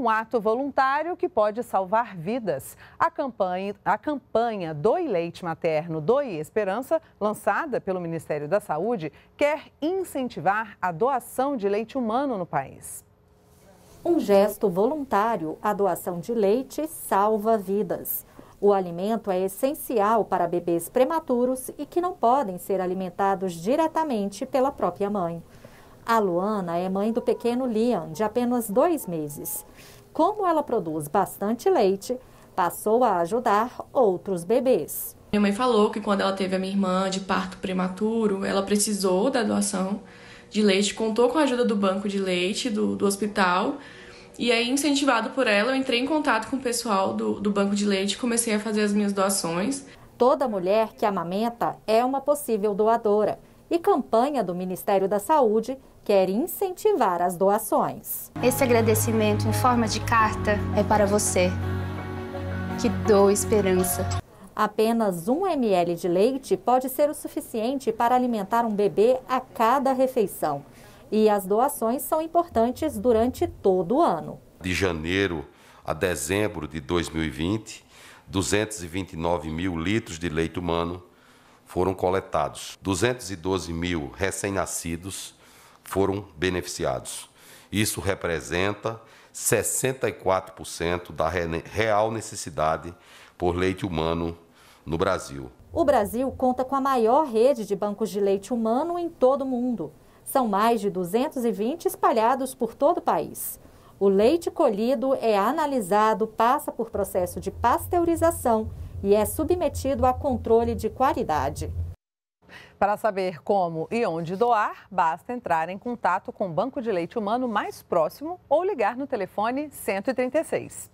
um ato voluntário que pode salvar vidas. A campanha, a campanha Doe Leite Materno, Doe Esperança, lançada pelo Ministério da Saúde, quer incentivar a doação de leite humano no país. Um gesto voluntário, a doação de leite salva vidas. O alimento é essencial para bebês prematuros e que não podem ser alimentados diretamente pela própria mãe. A Luana é mãe do pequeno Liam, de apenas dois meses. Como ela produz bastante leite, passou a ajudar outros bebês. Minha mãe falou que quando ela teve a minha irmã de parto prematuro, ela precisou da doação de leite, contou com a ajuda do banco de leite do, do hospital. E aí, incentivado por ela, eu entrei em contato com o pessoal do, do banco de leite e comecei a fazer as minhas doações. Toda mulher que amamenta é uma possível doadora e campanha do Ministério da Saúde quer incentivar as doações. Esse agradecimento em forma de carta é para você, que dou esperança. Apenas 1 ml de leite pode ser o suficiente para alimentar um bebê a cada refeição. E as doações são importantes durante todo o ano. De janeiro a dezembro de 2020, 229 mil litros de leite humano, foram coletados. 212 mil recém-nascidos foram beneficiados. Isso representa 64% da real necessidade por leite humano no Brasil. O Brasil conta com a maior rede de bancos de leite humano em todo o mundo. São mais de 220 espalhados por todo o país. O leite colhido é analisado, passa por processo de pasteurização e é submetido a controle de qualidade. Para saber como e onde doar, basta entrar em contato com o Banco de Leite Humano mais próximo ou ligar no telefone 136.